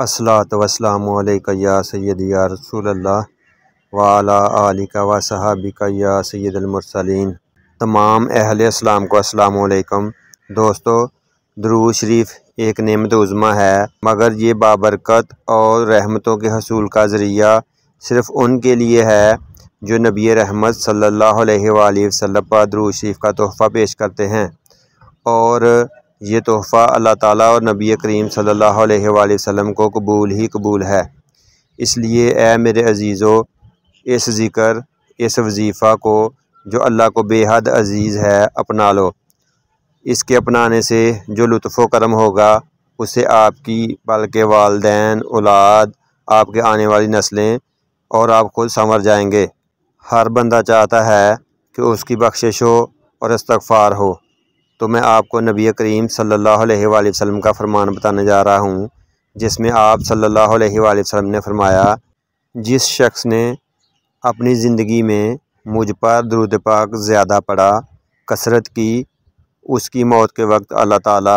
असलात वसलाम या सैद या रसूल्ला वाला क़ा व सहाबिका या सैदमरसलिन तमाम अहल इस्लाम को असलकम दोस्तों दरू शरीफ एक नमत उज़मा है मगर ये बाबरकत और रहमतों के हसूल का ज़रिया सिर्फ़ उनके लिए है जो नबी रहमत सल्लल्लाहु अलैहि वसल्लम पर दरू शरीफ का तोहफ़ा पेश करते हैं और ये तोहफ़ा अल्लाह ताला और नबी करीम सल्लल्लाहु अलैहि वसल्लम को कबूल ही कबूल है इसलिए ए मेरे अज़ीज़ो इस ज़िक्र इस वजीफ़ा को जो अल्लाह को बेहद अज़ीज़ है अपना लो इसके अपनाने से जो लुत्फ़ करम होगा उसे आपकी बल्कि वालदेन औलाद आपके आने वाली नस्लें और आप खुद संवर जाएंगे हर बंदा चाहता है कि उसकी बख्शिश हो और इस्तफ़ार हो तो मैं आपको नबी करीम सल्लल्लाहु अलैहि वसल्लम का फ़रमान बताने जा रहा हूँ जिसमें आप सल्लल्लाहु अलैहि वसल्लम ने फ़रमाया जिस शख्स ने अपनी ज़िंदगी में मुझ पर दरुद पाक ज़्यादा पड़ा कसरत की उसकी मौत के वक्त अल्लाह ताला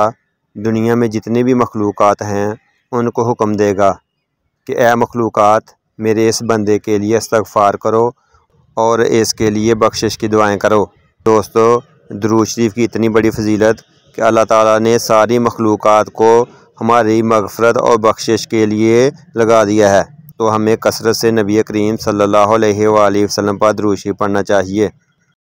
दुनिया में जितने भी मखलूक़ हैं उनको हुक्म देगा कि ए मखलूक़ मेरे इस बंदे के लिए इस्तफ़ार करो और इसके लिए बख्शिश की दुआएं करो दोस्तों दरूज शरीफ की इतनी बड़ी फजीलत कि अल्लाह ताला ने सारी मखलूक़ को हमारी मगफ़रत और बख्शिश के लिए लगा दिया है तो हमें कसरत से नबी करीम सल्लल्लाहु अलैहि वसल्लम पर शरीफ पढ़ना चाहिए